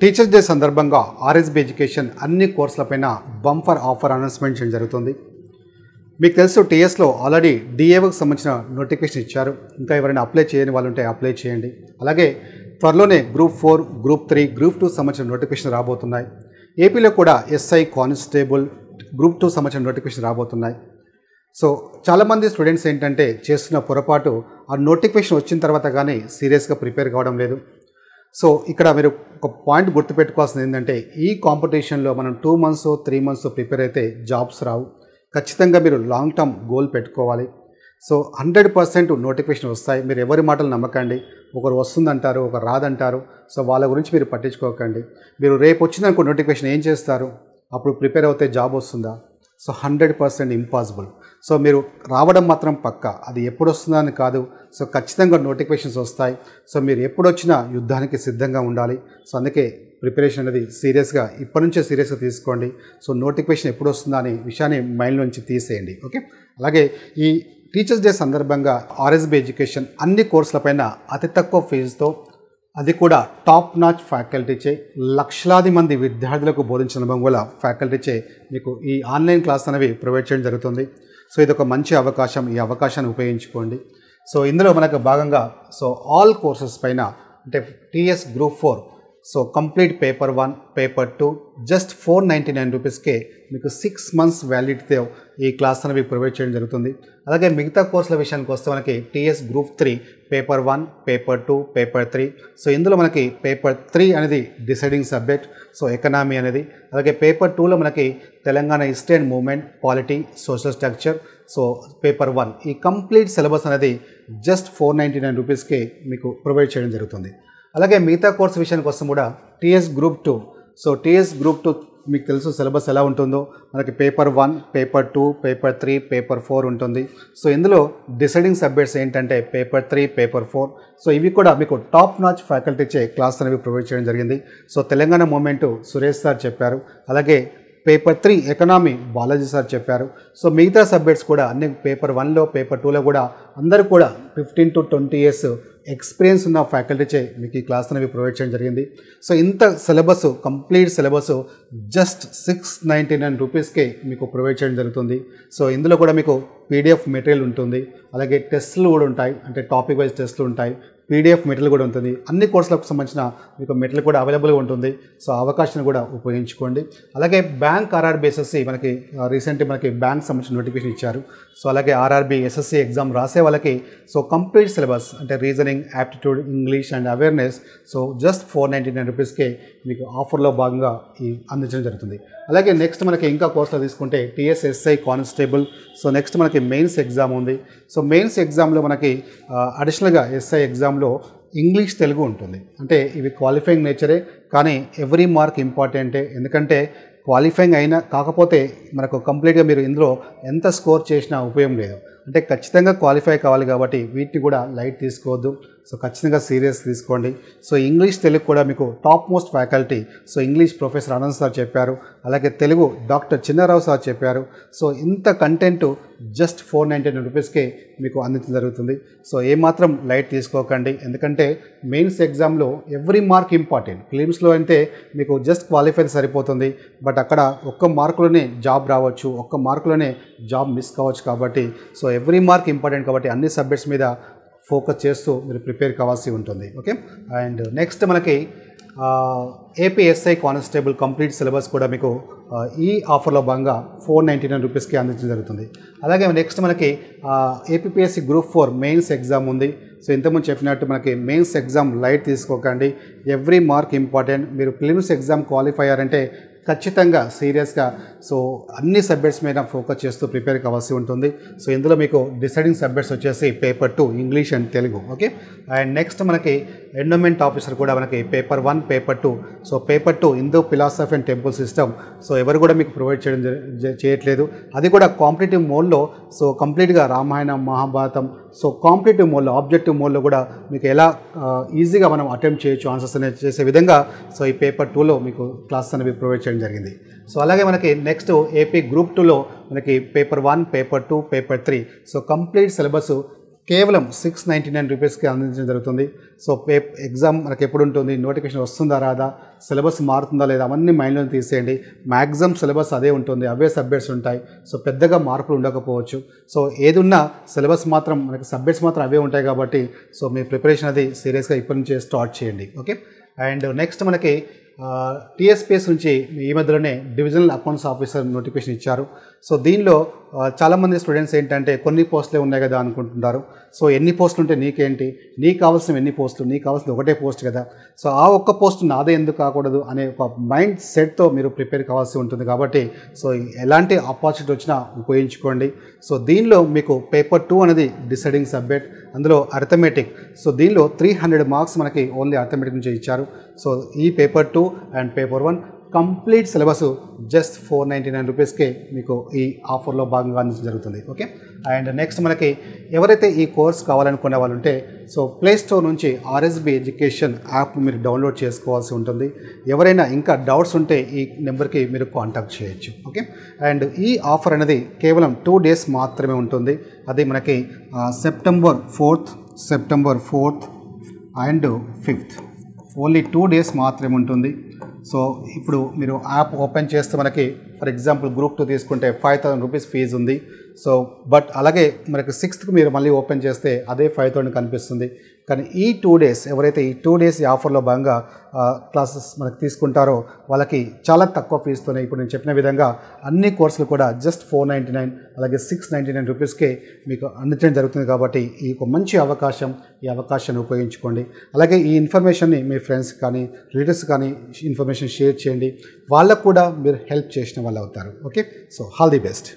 teachers day సందర్భంగా RSB education అన్ని కోర్సులపైన బంఫర్ ఆఫర్ అనౌన్స్మెంట్ చేయడం జరుగుతుంది మీకు తెలుసు టీఎస్లో ఆల్రెడీ డిఏవోకి సంబంధించిన నోటిఫికేషన్ ఇచ్చారు ఇంకా ఎవరైనా అప్లై చేయని వాళ్ళు ఉంటే అప్లై చేయండి అలాగే త్వరలోనే group four group three group two సంబంధించిన నోటిఫికేషన్ రాబోతున్నాయి ఏపీలో కూడా ఎస్ఐ కానిస్టేబుల్ గ్రూప్ టూ సంబంధించిన నోటిఫికేషన్ రాబోతున్నాయి సో చాలామంది స్టూడెంట్స్ ఏంటంటే చేస్తున్న పొరపాటు ఆ నోటిఫికేషన్ వచ్చిన తర్వాత కానీ సీరియస్గా ప్రిపేర్ కావడం లేదు సో ఇక్కడ మీరు ఒక పాయింట్ గుర్తుపెట్టుకోవాల్సింది ఏంటంటే ఈ కాంపిటీషన్లో మనం two months three months prepare అయితే జాబ్స్ రావు ఖచ్చితంగా మీరు లాంగ్ టర్మ్ గోల్ పెట్టుకోవాలి సో హండ్రెడ్ పర్సెంట్ నోటిఫికేషన్ వస్తాయి మీరు ఎవరి మాటలు నమ్మకండి ఒకరు వస్తుందంటారు ఒకరు రాదంటారు సో వాళ్ళ గురించి మీరు పట్టించుకోకండి మీరు రేపు వచ్చిందనుకో నోటిఫికేషన్ ఏం చేస్తారు అప్పుడు ప్రిపేర్ అవుతే జాబ్ వస్తుందా so hundred percent impossible so మీరు రావడం మాత్రం పక్క అది ఎప్పుడు అని కాదు సో ఖచ్చితంగా నోటిఫికేషన్స్ వస్తాయి సో మీరు ఎప్పుడు వచ్చినా యుద్ధానికి సిద్ధంగా ఉండాలి సో అందుకే ప్రిపరేషన్ అనేది సీరియస్గా ఇప్పటి నుంచే సీరియస్గా తీసుకోండి సో నోటిఫికేషన్ ఎప్పుడు వస్తుందా అనే విషయాన్ని మైండ్ నుంచి తీసేయండి ఓకే అలాగే ఈ టీచర్స్ డే సందర్భంగా ఆర్ఎస్బి ఎడ్యుకేషన్ అన్ని కోర్సుల పైన అతి తక్కువ ఫీజుతో అది కూడా టాప్ నాచ్ ఫ్యాకల్టీచే లక్షలాది మంది విద్యార్థులకు బోధించిన అనుభవం వల్ల ఫ్యాకల్టీచే మీకు ఈ ఆన్లైన్ క్లాస్ అనేవి ప్రొవైడ్ చేయడం జరుగుతుంది సో ఇది ఒక మంచి అవకాశం ఈ అవకాశాన్ని ఉపయోగించుకోండి సో ఇందులో మనకు భాగంగా సో ఆల్ కోర్సెస్ పైన అంటే TS group four so complete paper one paper two just four ninety nine రూపీస్కే మీకు సిక్స్ మంత్స్ వ్యాలిడిటీతో ఈ క్లాస్ అనేది మీకు ప్రొవైడ్ చేయడం జరుగుతుంది అలాగే మిగతా కోర్సుల విషయానికి వస్తే మనకి TS group three paper one paper two paper three so ఇందులో మనకి పేపర్ త్రీ అనేది డిసైడింగ్ సబ్జెక్ట్ సో ఎకనామీ అనేది అలాగే పేపర్ టూలో మనకి Telangana history and movement polity social structure so paper one ఈ కంప్లీట్ సిలబస్ అనేది జస్ట్ ఫోర్ నైంటీ నైన్ రూపీస్కే మీకు ప్రొవైడ్ చేయడం జరుగుతుంది అలాగే మిగతా కోర్స్ విషయానికి వస్తే కూడా TS group two so TS group two మీకు తెలుసు సిలబస్ ఎలా ఉంటుందో మనకి paper one paper two paper three paper four ఉంటుంది సో ఇందులో డిసైడింగ్ సబ్జెక్ట్స్ ఏంటంటే paper three paper four so ఇవి కూడా మీకు టాప్ నాచ్ ఫ్యాకల్టీచే క్లాస్ అనేవి ప్రొవైడ్ చేయడం జరిగింది so Telangana movement Suresh sir చెప్పారు అలాగే paper three economy Balaji sir చెప్పారు సో మిగతా సబ్జెక్ట్స్ కూడా అన్ని పేపర్ వన్లో పేపర్ టూలో కూడా అందరూ కూడా fifteen to twenty years experience ఉన్న ఫ్యాకల్టీచే మీకు ఈ క్లాస్ అనేవి ప్రొవైడ్ చేయడం జరిగింది సో ఇంత syllabus complete syllabus just six ninety nine రూపీస్కే మీకు ప్రొవైడ్ చేయడం జరుగుతుంది సో ఇందులో కూడా మీకు పీడిఎఫ్ మెటీరియల్ ఉంటుంది అలాగే టెస్ట్లు కూడా ఉంటాయి అంటే టాపిక్ వైజ్ టెస్ట్లు ఉంటాయి పీడిఎఫ్ మెటీరియల్ కూడా ఉంటుంది అన్ని కోర్సులకు సంబంధించిన మీకు మెటీరియల్ కూడా అవైలబుల్గా ఉంటుంది సో అవకాశాన్ని కూడా ఉపయోగించుకోండి అలాగే బ్యాంక్ ఆర్ఆర్బి ఎస్ఎస్సి మనకి రీసెంట్గా మనకి బ్యాంక్ సంబంధించిన నోటిఫికేషన్ ఇచ్చారు సో అలాగే ఆర్ఆర్బి ఎస్ఎస్సి ఎగ్జామ్ రాసే వాళ్ళకి సో కంప్లీట్ సిలబస్ అంటే reasoning aptitude English and awareness so just four ninety nine రూపీస్కే మీకు ఆఫర్లో భాగంగా ఈ అందించడం జరుగుతుంది అలాగే నెక్స్ట్ మనకి ఇంకా కోర్సులో తీసుకుంటే టీఎస్ఎస్ఐ కానిస్టేబుల్ సో నెక్స్ట్ మనకి మెయిన్స్ ఎగ్జామ్ ఉంది సో మెయిన్స్ ఎగ్జామ్లో మనకి అడిషనల్గా ఎస్ఐ ఎగ్జామ్ ఎగ్జామ్లో ఇంగ్లీష్ తెలుగు ఉంటుంది అంటే ఇవి క్వాలిఫైయింగ్ నేచరే కానీ ఎవ్రీ మార్క్ ఇంపార్టెంటే ఎందుకంటే క్వాలిఫైయింగ్ అయినా కాకపోతే మనకు కంప్లీట్గా మీరు ఇందులో ఎంత స్కోర్ చేసినా ఉపయోగం లేదు అంటే ఖచ్చితంగా క్వాలిఫై కావాలి కాబట్టి వీటిని కూడా లైట్ తీసుకోవద్దు సో ఖచ్చితంగా సీరియస్ తీసుకోండి సో ఇంగ్లీష్ తెలుగు కూడా మీకు top most faculty so English professor Anand sir చెప్పారు అలాగే తెలుగు డాక్టర్ చిన్నారావు సార్ చెప్పారు సో ఇంత content just four ninety nine రూపీస్కే మీకు అందించడం జరుగుతుంది సో ఏమాత్రం లైట్ తీసుకోకండి ఎందుకంటే మెయిన్స్ ఎగ్జామ్లో ఎవ్రీ మార్క్ ఇంపార్టెంట్ క్లిమ్స్లో అయితే మీకు జస్ట్ క్వాలిఫై సరిపోతుంది బట్ అక్కడ ఒక్క మార్కులోనే జాబ్ రావచ్చు ఒక్క మార్కులోనే జాబ్ మిస్ కావచ్చు కాబట్టి సో ఎవ్రీ మార్క్ ఇంపార్టెంట్ కాబట్టి అన్ని సబ్జెక్ట్స్ మీద ఫోకస్ చేస్తూ మీరు ప్రిపేర్ కావాల్సి ఉంటుంది ఓకే అండ్ నెక్స్ట్ మనకి ఏపీఎస్ఐ కానిస్టేబుల్ కంప్లీట్ సిలబస్ కూడా మీకు ఈ ఆఫర్లో భాగంగా ఫోర్ నైంటీ నైన్ రూపీస్కి అందించడం జరుగుతుంది అలాగే నెక్స్ట్ మనకి APSC group four mains exam ఉంది సో ఇంతకుముందు చెప్పినట్టు మనకి మెయిన్స్ ఎగ్జామ్ లైట్ తీసుకోకండి ఎవ్రీ మార్క్ ఇంపార్టెంట్ మీరు ప్రిలిమ్స్ ఎగ్జామ్ క్వాలిఫై అయ్యారంటే ఖచ్చితంగా సీరియస్గా సో అన్ని సబ్జెక్ట్స్ మీద ఫోకస్ చేస్తూ ప్రిపేర్ కావాల్సి ఉంటుంది సో ఇందులో మీకు డిసైడింగ్ సబ్జెక్ట్స్ వచ్చేసి paper two English and Telugu okay and next మనకి ఎండోమెంట్ ఆఫీసర్ కూడా మనకి paper one paper two so paper two Hindu philosophy and temple system so ఎవరు కూడా మీకు ప్రొవైడ్ చేయడం చేయట్లేదు అది కూడా కాంపిటేటివ్ మోడ్లో సో కంప్లీట్గా రామాయణం మహాభారతం సో కాంపిటేటివ్ మోడ్లో ఆబ్జెక్టివ్ మోడ్లో కూడా మీకు ఎలా ఈజీగా మనం అటెంప్ట్ చేయొచ్చు ఆన్సర్స్ అనేది చేసే విధంగా సో ఈ పేపర్ టూలో మీకు క్లాసెస్ అనేవి ప్రొవైడ్ చేయడం జరిగింది సో అలాగే మనకి నెక్స్ట్ ఏపీ గ్రూప్ టూలో మనకి paper one paper two paper three so complete syllabus కేవలం సిక్స్ నైంటీ నైన్ రూపీస్కి అందించడం జరుగుతుంది సో పే ఎగ్జామ్ మనకు ఎప్పుడు ఉంటుంది నోటిఫికేషన్ వస్తుందా రాదా సిలబస్ మారుతుందా లేదా అవన్నీ మైండ్లో తీసేయండి మ్యాక్సిమం సిలబస్ అదే ఉంటుంది అవే సబ్జెక్ట్స్ ఉంటాయి సో పెద్దగా మార్పులు ఉండకపోవచ్చు సో ఏది ఉన్నా సిలబస్ మాత్రం మనకి సబ్జెక్ట్స్ మాత్రం అవే ఉంటాయి కాబట్టి సో మీ ప్రిపరేషన్ అది సీరియస్గా ఇప్పటి నుంచే స్టార్ట్ చేయండి ఓకే అండ్ నెక్స్ట్ మనకి టీఎస్పిఎస్ నుంచి ఈ మధ్యలోనే డివిజనల్ అకౌంట్స్ ఆఫీసర్ నోటిఫికేషన్ ఇచ్చారు సో దీనిలో చాలామంది స్టూడెంట్స్ ఏంటంటే కొన్ని పోస్టులే ఉన్నాయి కదా అనుకుంటున్నారు సో ఎన్ని పోస్టులు ఉంటే నీకేంటి నీకు కావాల్సిన ఎన్ని పోస్టులు నీకు కావాల్సిన ఒకటే పోస్ట్ కదా సో ఆ ఒక్క పోస్ట్ నాదే ఎందుకు కాకూడదు అనే ఒక మైండ్ సెట్తో మీరు ప్రిపేర్ కావాల్సి ఉంటుంది కాబట్టి సో ఎలాంటి ఆపర్చునిటీ వచ్చినా ఉపయోగించుకోండి సో దీనిలో మీకు పేపర్ టూ అనేది డిసైడింగ్ సబ్జెక్ట్ అందులో అర్థమెటిక్ సో దీనిలో త్రీ హండ్రెడ్ మార్క్స్ మనకి ఓన్లీ అర్థమెటిక్ నుంచి ఇచ్చారు సో ఈ paper two two and paper one complete syllabus just four ninety nine రూపీస్కే మీకు ఈ ఆఫర్లో భాగంగా అందించడం జరుగుతుంది ఓకే అండ్ నెక్స్ట్ మనకి ఎవరైతే ఈ కోర్స్ కావాలనుకునే వాళ్ళు ఉంటే సో ప్లేస్టోర్ నుంచి ఆర్ఎస్బి ఎడ్యుకేషన్ యాప్ మీరు డౌన్లోడ్ చేసుకోవాల్సి ఉంటుంది ఎవరైనా ఇంకా డౌట్స్ ఉంటే ఈ నెంబర్కి మీరు కాంటాక్ట్ చేయొచ్చు ఓకే అండ్ ఈ ఆఫర్ అనేది కేవలం టూ డేస్ మాత్రమే ఉంటుంది అది మనకి September fourth September fourth and fifth only two days మాత్రమే ఉంటుంది సో ఇప్పుడు మీరు యాప్ ఓపెన్ చేస్తే మనకి ఫర్ ఎగ్జాంపుల్ గ్రూప్ టూ తీసుకుంటే ఫైవ్ థౌసండ్ రూపీస్ ఫీజు ఉంది సో బట్ అలాగే మనకి సిక్స్త్కి మీరు మళ్ళీ ఓపెన్ చేస్తే అదే ఫైవ్ థౌసండ్ కనిపిస్తుంది కానీ ఈ టూ డేస్ ఎవరైతే ఈ టూ డేస్ ఈ ఆఫర్లో భాగంగా క్లాసెస్ మనకు తీసుకుంటారో వాళ్ళకి చాలా తక్కువ ఫీజుతోనే ఇప్పుడు నేను చెప్పిన విధంగా అన్ని కోర్సులు కూడా జస్ట్ ఫోర్ నైంటీ నైన్ అలాగే సిక్స్ నైంటీ నైన్ రూపీస్కే మీకు అందించడం జరుగుతుంది కాబట్టి ఈ ఒక మంచి అవకాశం ఈ అవకాశాన్ని ఉపయోగించుకోండి అలాగే ఈ ఇన్ఫర్మేషన్ని మీ ఫ్రెండ్స్ కానీ రిలేటివ్స్ కానీ ఇన్ఫర్మేషన్ షేర్ చేయండి వాళ్ళకు కూడా మీరు హెల్ప్ చేసిన వాళ్ళు అవుతారు okay so all the best